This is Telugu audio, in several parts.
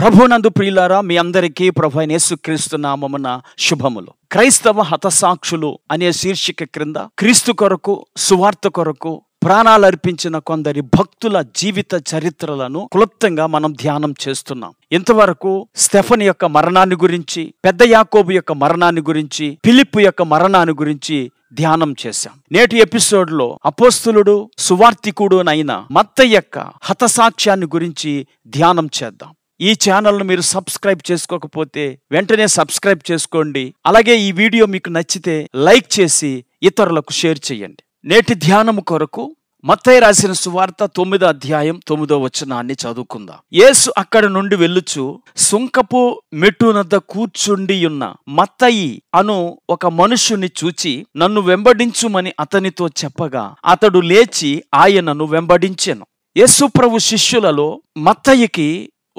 నందు ప్రియులారా మీ అందరికీ ప్రభు యేసుక్రీస్తు నామమున శుభములు క్రైస్తవ హతసాక్షులు అనే శీర్షిక క్రింద క్రీస్తు కొరకు సువార్త కొరకు ప్రాణాలు అర్పించిన కొందరి భక్తుల జీవిత చరిత్రలను క్లుప్తంగా మనం ధ్యానం చేస్తున్నాం ఇంతవరకు స్టెఫన్ యొక్క మరణాన్ని గురించి పెద్ద యాకోబు యొక్క మరణాన్ని గురించి ఫిలిప్ యొక్క మరణాన్ని గురించి ధ్యానం చేశాం నేటి ఎపిసోడ్ లో అపోస్తులుడు సువార్తికుడు అయిన మత్త యొక్క హతసాక్ష్యాన్ని గురించి ధ్యానం చేద్దాం ఈ ఛానల్ను మీరు సబ్స్క్రైబ్ చేసుకోకపోతే వెంటనే సబ్స్క్రైబ్ చేసుకోండి అలాగే ఈ వీడియో మీకు నచ్చితే లైక్ చేసి ఇతరులకు షేర్ చేయండి నేటి ధ్యానము కొరకు మత్తయ్య రాసిన సువార్త తొమ్మిదో అధ్యాయం తొమ్మిదో వచనాన్ని చదువుకుందాం యేసు అక్కడ నుండి వెళ్ళుచు సుంకపు మెట్టునద్ద కూర్చుండి ఉన్న మత్తయి అను ఒక మనుషుని చూచి నన్ను వెంబడించుమని అతనితో చెప్పగా అతడు లేచి ఆయనను వెంబడించెను యేసు ప్రభు శిష్యులలో మత్తయ్యకి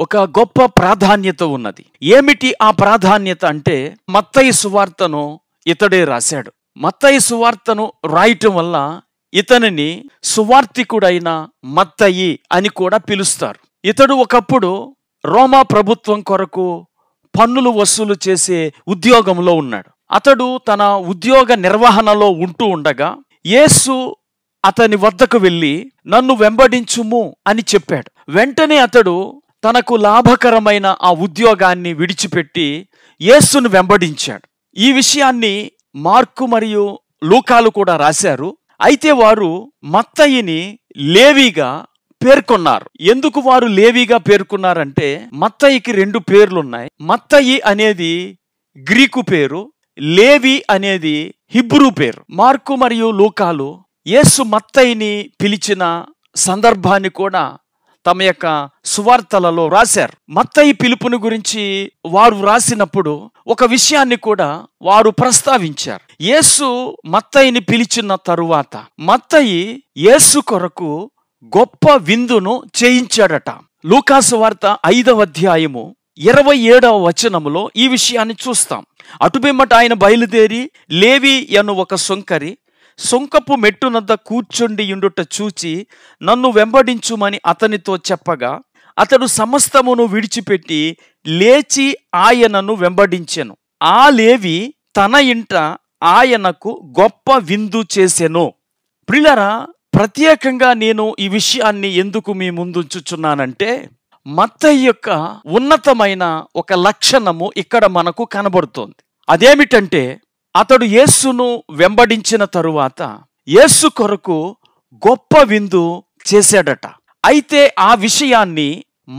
ఒక గొప్ప ప్రాధాన్యత ఉన్నది ఏమిటి ఆ ప్రాధాన్యత అంటే మత్తయి సువార్తను ఇతడే రాశాడు మత్తయి సువార్తను రాయటం వల్ల ఇతనిని సువార్తికుడైన మత్తయి అని కూడా పిలుస్తారు ఇతడు ఒకప్పుడు రోమా ప్రభుత్వం కొరకు పన్నులు వసూలు చేసే ఉద్యోగంలో ఉన్నాడు అతడు తన ఉద్యోగ నిర్వహణలో ఉంటూ ఉండగా యేసు అతని వద్దకు వెళ్ళి నన్ను వెంబడించుము అని చెప్పాడు వెంటనే అతడు తనకు లాభకరమైన ఆ ఉద్యోగాన్ని విడిచిపెట్టి యేసును వెంబడించాడు ఈ విషయాన్ని మార్కు మరియు లూకాలు కూడా రాశారు అయితే వారు మత్తయ్యని లేవీగా పేర్కొన్నారు ఎందుకు వారు లేవీగా పేర్కొన్నారంటే మత్తయ్యకి రెండు పేర్లున్నాయి మత్తయి అనేది గ్రీకు పేరు లేవి అనేది హిబ్రూ పేరు మార్కు మరియు లూకాలు యేసు మత్తయ్యని పిలిచిన సందర్భాన్ని కూడా తమ యొక్క సువార్తలలో రాశారు మత్తయి పిలుపుని గురించి వారు రాసినప్పుడు ఒక విషయాన్ని కూడా వారు ప్రస్తావించారు యేసు మత్తయిని పిలిచిన తరువాత మత్తయి యేసు కొరకు గొప్ప విందును చేయించాడట లూకాసు వార్త ఐదవ అధ్యాయము ఇరవై ఏడవ వచనములో ఈ విషయాన్ని చూస్తాం అటుబిమ్మట ఆయన బయలుదేరి లేవి అను ఒక సొంకరి సుంకపు మెట్టునద్ద ఉండుట చూచి నన్ను వెంబడించుమని అతనితో చెప్పగా అతడు సమస్తమును విడిచిపెట్టి లేచి ఆయనను వెంబడించెను ఆ లేవి తన ఇంట ఆయనకు గొప్ప విందు చేసెను ప్రిలరా ప్రత్యేకంగా నేను ఈ విషయాన్ని ఎందుకు మీ ముందుంచుచున్నానంటే మత్తయ్య యొక్క ఉన్నతమైన ఒక లక్షణము ఇక్కడ మనకు కనబడుతోంది అదేమిటంటే అతడు యేసును వెంబడించిన తరువాత యేసు కొరకు గొప్ప విందు చేశాడట అయితే ఆ విషయాన్ని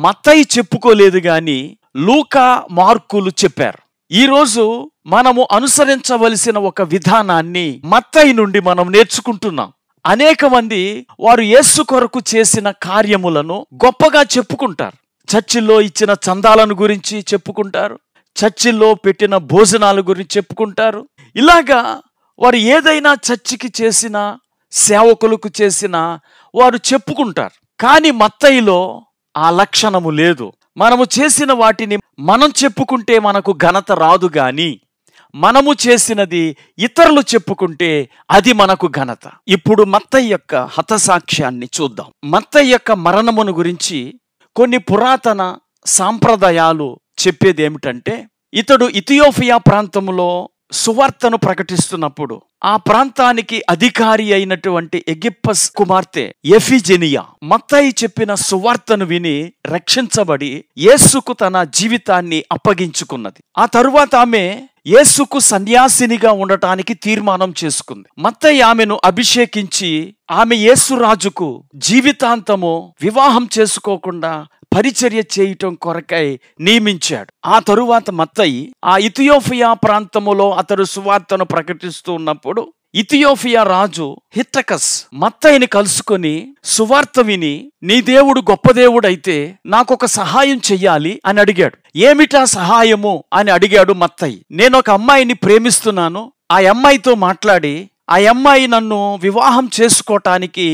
మతయి చెప్పుకోలేదు గాని లూకా మార్కులు చెప్పారు ఈరోజు మనము అనుసరించవలసిన ఒక విధానాన్ని మత్తయి నుండి మనం నేర్చుకుంటున్నాం అనేక మంది వారు యేసు కొరకు చేసిన కార్యములను గొప్పగా చెప్పుకుంటారు చర్చిల్లో ఇచ్చిన చందాలను గురించి చెప్పుకుంటారు చర్చిల్లో పెట్టిన భోజనాల గురించి చెప్పుకుంటారు ఇలాగా వారు ఏదైనా చర్చికి చేసిన సేవకులకు చేసిన వారు చెప్పుకుంటారు కానీ మత్తయిలో ఆ లక్షణము లేదు మనము చేసిన వాటిని మనం చెప్పుకుంటే మనకు ఘనత రాదు గాని మనము చేసినది ఇతరులు చెప్పుకుంటే అది మనకు ఘనత ఇప్పుడు మత్తయ్య యొక్క హతసాక్ష్యాన్ని చూద్దాం మత్తయ్య యొక్క మరణమును గురించి కొన్ని పురాతన సాంప్రదాయాలు చెప్పేది ఏమిటంటే ఇతడు ఇథియోపియా ప్రాంతంలో సువార్తను ప్రకటిస్తున్నప్పుడు ఆ ప్రాంతానికి అధికారి అయినటువంటి ఎగిప్పస్ కుమార్తె ఎఫిజెనియా మత్తాయి చెప్పిన సువార్తను విని రక్షించబడి యేసుకు తన జీవితాన్ని అప్పగించుకున్నది ఆ తరువాత ఆమె యేసుకు సన్యాసినిగా ఉండటానికి తీర్మానం చేసుకుంది మత్తయ్య ఆమెను అభిషేకించి ఆమె యేసు రాజుకు జీవితాంతము వివాహం చేసుకోకుండా పరిచర్య చేయటం కొరకై నియమించాడు ఆ తరువాత మత్తయి ఆ ఇథియోఫియా ప్రాంతములో అతడు సువార్తను ప్రకటిస్తూ ఉన్నప్పుడు ఇథియోఫియా రాజు హిట్టకస్ మత్తయిని కలుసుకొని సువార్త విని నీ దేవుడు గొప్ప దేవుడైతే నాకొక సహాయం చెయ్యాలి అని అడిగాడు ఏమిటా సహాయము అని అడిగాడు మత్తయి నేను ఒక అమ్మాయిని ప్రేమిస్తున్నాను ఆ అమ్మాయితో మాట్లాడి ఆ అమ్మాయి నన్ను వివాహం చేసుకోవటానికి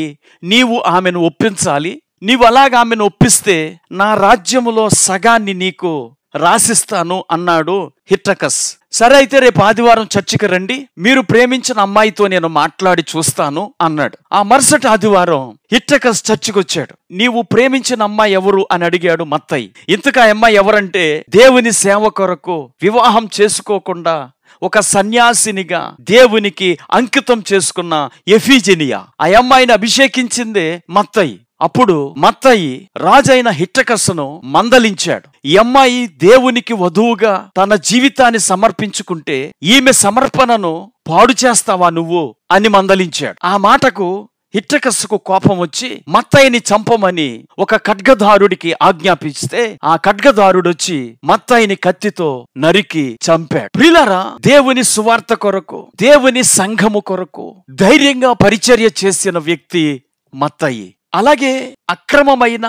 నీవు ఆమెను ఒప్పించాలి నీవు అలాగ ఆమెను ఒప్పిస్తే నా రాజ్యములో సగాన్ని నీకు రాసిస్తాను అన్నాడు హిట్రకస్ సరే అయితే రేపు ఆదివారం చర్చికి రండి మీరు ప్రేమించిన అమ్మాయితో నేను మాట్లాడి చూస్తాను అన్నాడు ఆ మరుసటి ఆదివారం హిట్టకస్ చర్చికి వచ్చాడు నీవు ప్రేమించిన అమ్మాయి ఎవరు అని అడిగాడు మత్తయ్య ఇంతక అమ్మాయి ఎవరంటే దేవుని సేవ కొరకు వివాహం చేసుకోకుండా ఒక సన్యాసినిగా దేవునికి అంకితం చేసుకున్న ఎఫీజెనియా ఆ అమ్మాయిని అభిషేకించిందే మత్తయ్య అప్పుడు మత్తయి రాజైన హిట్టకస్సును మందలించాడు ఈ అమ్మాయి దేవునికి వధువుగా తన జీవితాన్ని సమర్పించుకుంటే ఈమె సమర్పణను పాడు చేస్తావా నువ్వు అని మందలించాడు ఆ మాటకు హిట్టకస్సుకు కోపం వచ్చి మత్తయ్యని చంపమని ఒక ఖడ్గదారుడికి ఆజ్ఞాపిస్తే ఆ ఖడ్గదారుడు వచ్చి మత్తయ్యని కత్తితో నరికి చంపాడు ప్రిలరా దేవుని సువార్త కొరకు దేవుని సంఘము కొరకు ధైర్యంగా పరిచర్య చేసిన వ్యక్తి మత్తయి అలాగే అక్రమమైన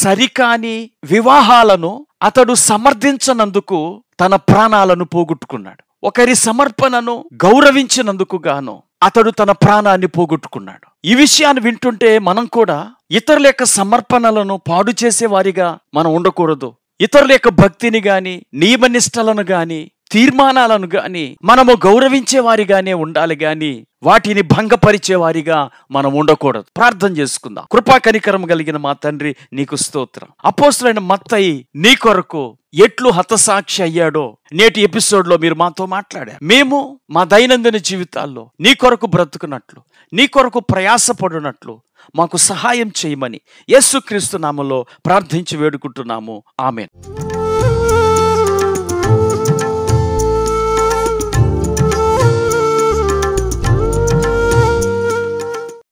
సరికాని వివాహాలను అతడు సమర్థించనందుకు తన ప్రాణాలను పోగొట్టుకున్నాడు ఒకరి సమర్పణను గౌరవించినందుకు గాను అతడు తన ప్రాణాన్ని పోగొట్టుకున్నాడు ఈ విషయాన్ని వింటుంటే మనం కూడా ఇతరుల యొక్క సమర్పణలను పాడు చేసే వారిగా మనం ఉండకూడదు ఇతరుల యొక్క భక్తిని గాని నియమనిష్టలను గాని తీర్మానాలను గాని మనము గౌరవించే వారిగానే ఉండాలి గాని వాటిని భంగపరిచే వారిగా మనం ఉండకూడదు ప్రార్థన చేసుకుందాం కృపా కనికరం కలిగిన మా తండ్రి నీకు స్తోత్రం అపోస్తులైన మత్తయి నీ కొరకు ఎట్లు హతసాక్షి అయ్యాడో నేటి ఎపిసోడ్ లో మీరు మాతో మాట్లాడారు మేము మా దైనందిన జీవితాల్లో నీ కొరకు బ్రతుకున్నట్లు నీ కొరకు ప్రయాసపడినట్లు మాకు సహాయం చేయమని యేసుక్రీస్తు నామలో ప్రార్థించి వేడుకుంటున్నాము ఆమెను